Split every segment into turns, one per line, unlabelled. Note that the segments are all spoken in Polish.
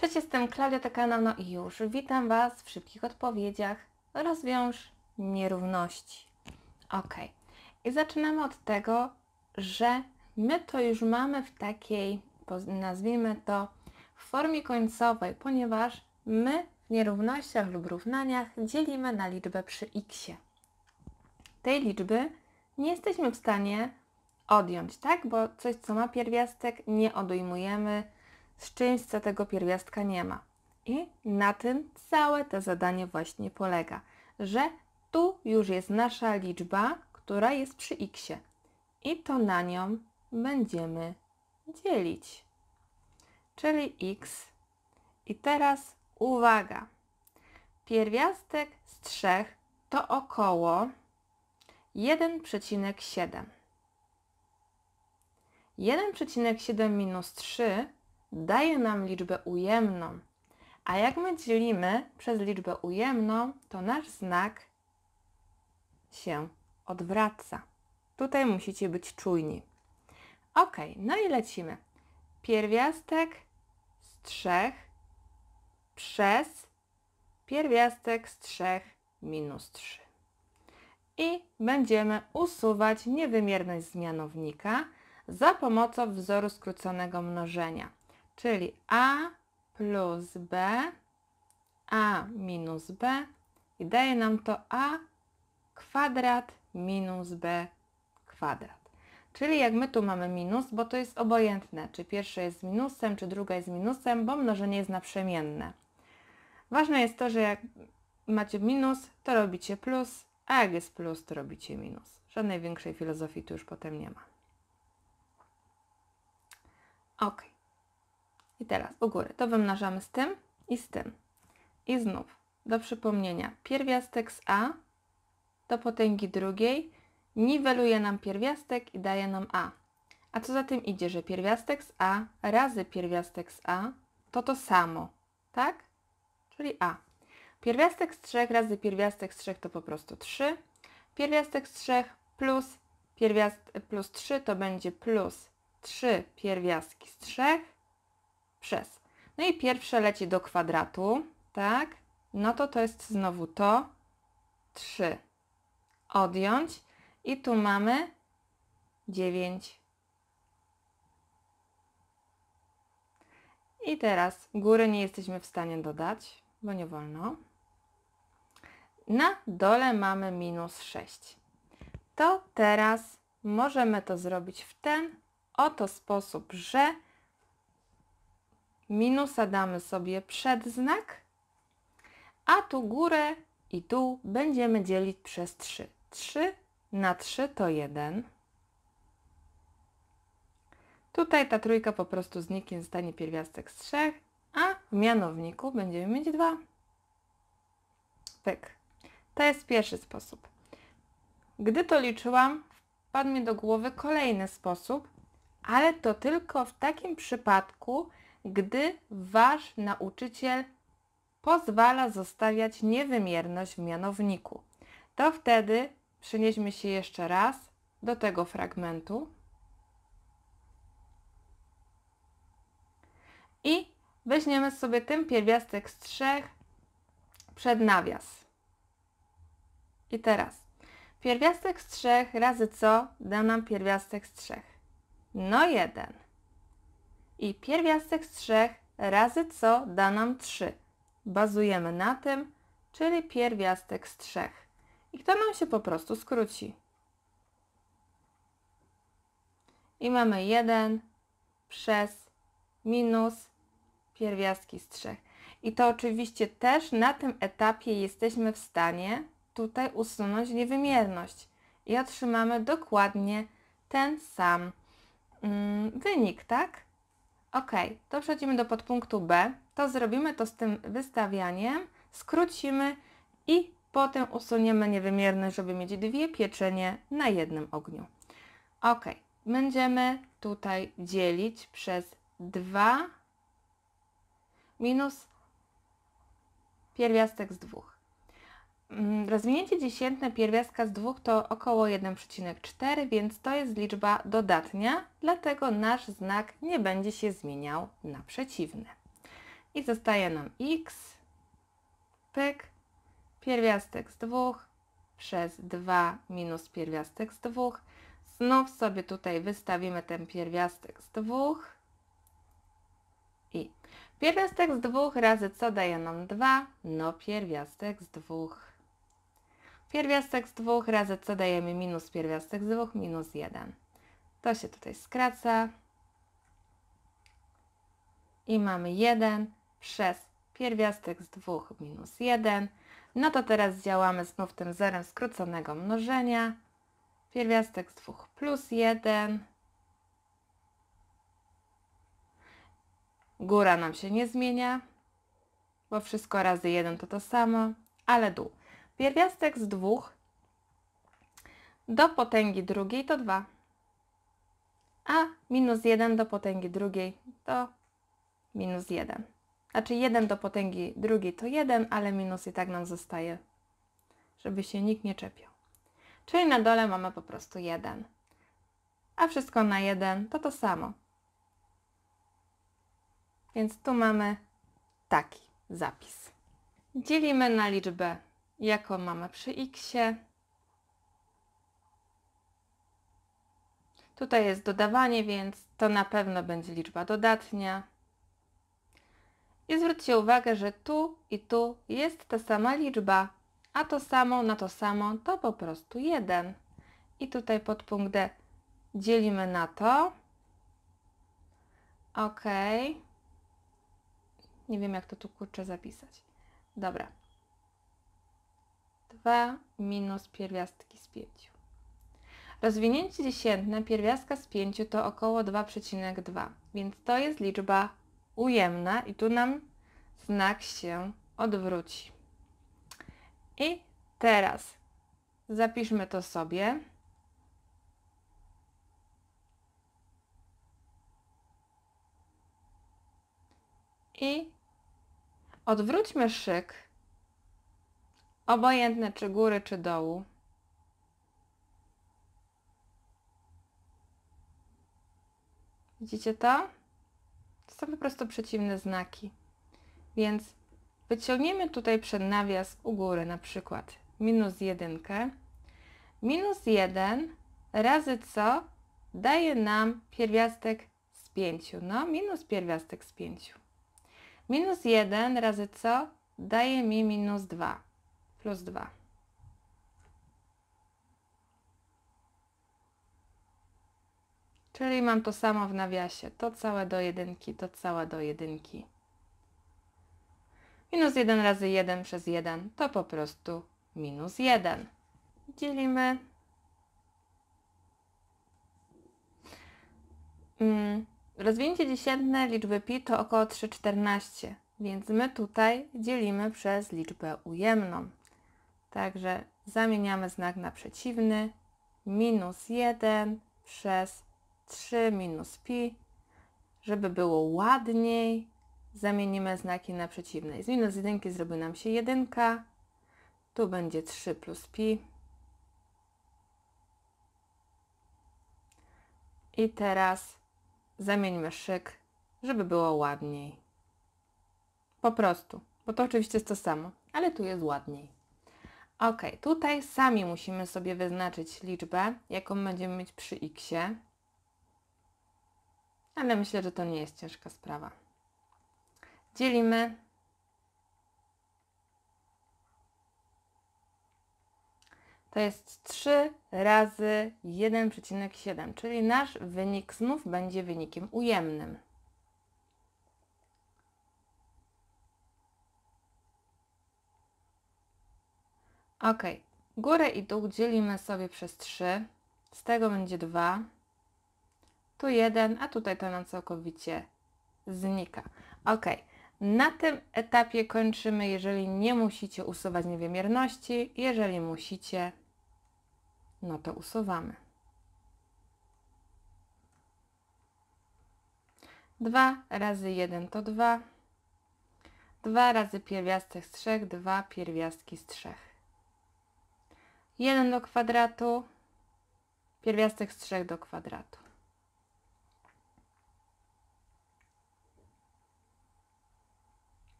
Cześć, jestem Klaudia No i już witam Was w szybkich odpowiedziach. Rozwiąż nierówności. Ok. I zaczynamy od tego, że my to już mamy w takiej, nazwijmy to, formie końcowej, ponieważ my w nierównościach lub równaniach dzielimy na liczbę przy x. Tej liczby nie jesteśmy w stanie odjąć, tak? Bo coś, co ma pierwiastek, nie odejmujemy z tego pierwiastka nie ma. I na tym całe to zadanie właśnie polega, że tu już jest nasza liczba, która jest przy x i to na nią będziemy dzielić, czyli x. I teraz uwaga, pierwiastek z 3 to około 1,7. 1,7 minus 3 daje nam liczbę ujemną. A jak my dzielimy przez liczbę ujemną, to nasz znak się odwraca. Tutaj musicie być czujni. Ok, no i lecimy. Pierwiastek z trzech przez pierwiastek z trzech minus 3. I będziemy usuwać niewymierność z mianownika za pomocą wzoru skróconego mnożenia czyli A plus B, A minus B i daje nam to A kwadrat minus B kwadrat. Czyli jak my tu mamy minus, bo to jest obojętne, czy pierwsze jest z minusem, czy druga jest z minusem, bo mnożenie jest naprzemienne. Ważne jest to, że jak macie minus, to robicie plus, a jak jest plus, to robicie minus. Żadnej większej filozofii tu już potem nie ma. Ok. I teraz u góry to wymnażamy z tym i z tym. I znów do przypomnienia pierwiastek z A do potęgi drugiej niweluje nam pierwiastek i daje nam A. A co za tym idzie, że pierwiastek z A razy pierwiastek z A to to samo, tak? Czyli A. Pierwiastek z 3 razy pierwiastek z 3 to po prostu 3. Pierwiastek z 3 plus, pierwiast, plus 3 to będzie plus 3 pierwiastki z 3 przez. No i pierwsze leci do kwadratu, tak? No to to jest znowu to. 3. Odjąć. I tu mamy 9. I teraz góry nie jesteśmy w stanie dodać, bo nie wolno. Na dole mamy minus 6. To teraz możemy to zrobić w ten oto sposób, że Minusa damy sobie przed znak, a tu górę i tu będziemy dzielić przez 3. 3 na 3 to 1. Tutaj ta trójka po prostu zniknie, zostanie pierwiastek z 3, a w mianowniku będziemy mieć 2. Pyk. To jest pierwszy sposób. Gdy to liczyłam, wpadł mi do głowy kolejny sposób, ale to tylko w takim przypadku, gdy wasz nauczyciel pozwala zostawiać niewymierność w mianowniku. To wtedy przenieśmy się jeszcze raz do tego fragmentu i weźmiemy sobie ten pierwiastek z trzech przed nawias. I teraz pierwiastek z trzech razy co da nam pierwiastek z trzech? No jeden i pierwiastek z 3 razy co da nam 3. Bazujemy na tym, czyli pierwiastek z 3. I to nam się po prostu skróci. I mamy 1 przez minus pierwiastki z 3. I to oczywiście też na tym etapie jesteśmy w stanie tutaj usunąć niewymierność i otrzymamy dokładnie ten sam mm, wynik, tak? Ok, to przechodzimy do podpunktu B. To zrobimy to z tym wystawianiem, skrócimy i potem usuniemy niewymierny, żeby mieć dwie pieczenie na jednym ogniu. Ok, będziemy tutaj dzielić przez 2 minus pierwiastek z dwóch. Mm, rozwinięcie dziesiętne pierwiastka z dwóch to około 1,4, więc to jest liczba dodatnia, dlatego nasz znak nie będzie się zmieniał na przeciwny. I zostaje nam x, pyk, pierwiastek z dwóch przez 2 minus pierwiastek z dwóch. Znów sobie tutaj wystawimy ten pierwiastek z dwóch i pierwiastek z dwóch razy co daje nam 2? No pierwiastek z dwóch. Pierwiastek z 2 razy co dajemy minus pierwiastek z 2 minus 1. To się tutaj skraca. I mamy 1 przez pierwiastek z 2 minus 1. No to teraz działamy znów tym zerem skróconego mnożenia. Pierwiastek z 2 plus 1. Góra nam się nie zmienia, bo wszystko razy 1 to to samo, ale dół pierwiastek z dwóch do potęgi drugiej to 2, a minus 1 do potęgi drugiej to minus 1. Znaczy 1 do potęgi drugiej to 1, ale minus i tak nam zostaje, żeby się nikt nie czepiał. Czyli na dole mamy po prostu 1. A wszystko na 1 to to samo. Więc tu mamy taki zapis. Dzielimy na liczbę jaką mamy przy x. Tutaj jest dodawanie, więc to na pewno będzie liczba dodatnia. I zwróćcie uwagę, że tu i tu jest ta sama liczba, a to samo na to samo to po prostu 1. I tutaj pod punkt D dzielimy na to. Ok. Nie wiem, jak to tu kurczę zapisać. Dobra. 2 minus pierwiastki z 5. Rozwinięcie dziesiętne pierwiastka z 5 to około 2,2, więc to jest liczba ujemna i tu nam znak się odwróci. I teraz zapiszmy to sobie. I odwróćmy szyk obojętne czy góry, czy dołu. Widzicie to? To są po prostu przeciwne znaki. Więc wyciągniemy tutaj przed nawias u góry na przykład minus jedynkę. Minus jeden razy co daje nam pierwiastek z pięciu. No, minus pierwiastek z pięciu. Minus jeden razy co daje mi minus dwa plus 2. Czyli mam to samo w nawiasie. To całe do jedynki, to całe do jedynki. Minus 1 razy 1 przez 1 to po prostu minus 1. Dzielimy. Mm. Rozwinięcie dziesiętne liczby pi to około 3,14, więc my tutaj dzielimy przez liczbę ujemną. Także zamieniamy znak na przeciwny. Minus 1 przez 3 minus pi. Żeby było ładniej, zamienimy znaki na przeciwne. z minus 1 zrobi nam się 1. Tu będzie 3 plus pi. I teraz zamieńmy szyk, żeby było ładniej. Po prostu, bo to oczywiście jest to samo, ale tu jest ładniej. Ok, tutaj sami musimy sobie wyznaczyć liczbę, jaką będziemy mieć przy x, ale myślę, że to nie jest ciężka sprawa. Dzielimy. To jest 3 razy 1,7, czyli nasz wynik znów będzie wynikiem ujemnym. Ok, górę i dół dzielimy sobie przez 3, z tego będzie 2, tu 1, a tutaj to nam całkowicie znika. Ok, na tym etapie kończymy, jeżeli nie musicie usuwać niewymierności, jeżeli musicie, no to usuwamy. 2 razy 1 to 2. 2 razy pierwiastek z 3, 2 pierwiastki z 3. 1 do kwadratu, pierwiastek z 3 do kwadratu.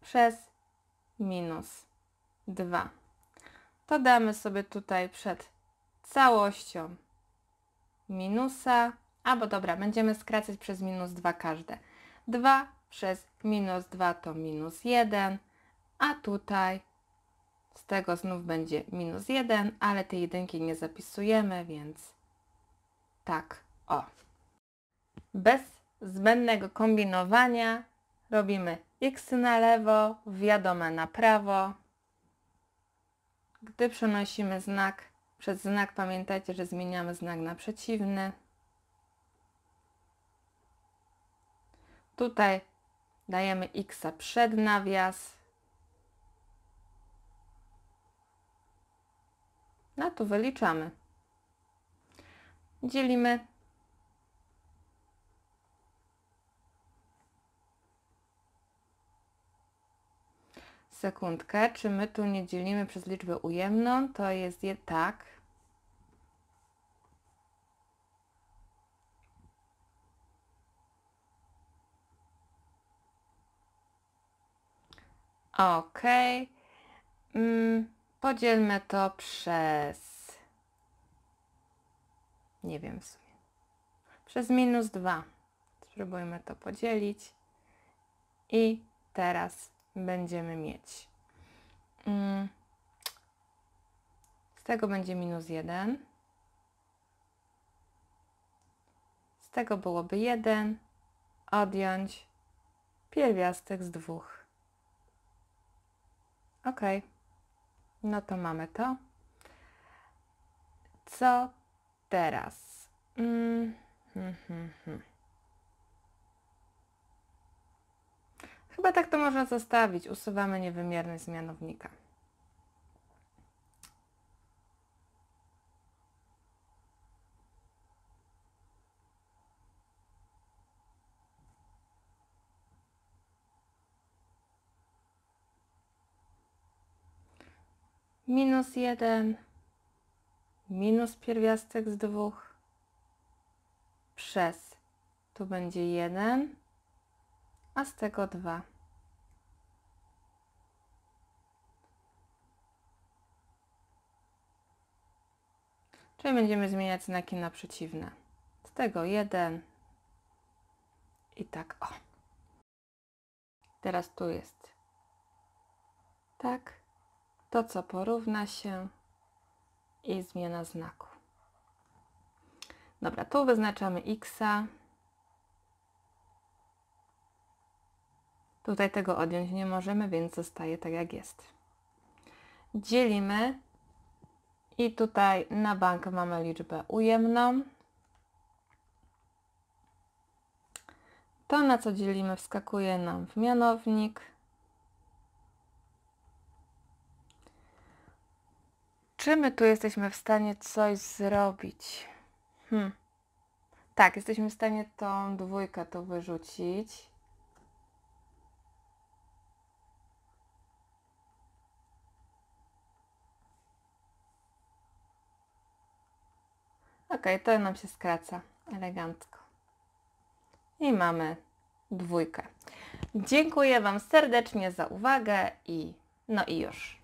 Przez minus 2. To damy sobie tutaj przed całością minusa, albo dobra, będziemy skracać przez minus 2 każde. 2 przez minus 2 to minus 1, a tutaj z tego znów będzie minus 1, ale tej jedynki nie zapisujemy, więc tak, o. Bez zbędnego kombinowania robimy x na lewo, wiadome na prawo. Gdy przenosimy znak przez znak, pamiętajcie, że zmieniamy znak na przeciwny. Tutaj dajemy x przed nawias, No tu wyliczamy. Dzielimy. Sekundkę, czy my tu nie dzielimy przez liczbę ujemną? To jest je tak. Okej. Okay. Mm. Podzielmy to przez, nie wiem w sumie, przez minus 2. Spróbujmy to podzielić i teraz będziemy mieć. Mm, z tego będzie minus 1. Z tego byłoby 1. Odjąć pierwiastek z dwóch. Okej. Okay. No to mamy to. Co teraz? Mm, hmm, hmm, hmm. Chyba tak to można zostawić. Usuwamy niewymierność z mianownika. minus 1, minus pierwiastek z 2, przez, tu będzie 1, a z tego 2. Czyli będziemy zmieniać znaki na przeciwne. Z tego 1 i tak o. Teraz tu jest tak to, co porówna się i zmiana znaku. Dobra, tu wyznaczamy x. Tutaj tego odjąć nie możemy, więc zostaje tak jak jest. Dzielimy i tutaj na bank mamy liczbę ujemną. To, na co dzielimy, wskakuje nam w mianownik. Czy my tu jesteśmy w stanie coś zrobić? Hmm. Tak, jesteśmy w stanie tą dwójkę tu wyrzucić. Ok, to nam się skraca elegancko. I mamy dwójkę. Dziękuję Wam serdecznie za uwagę i no i już.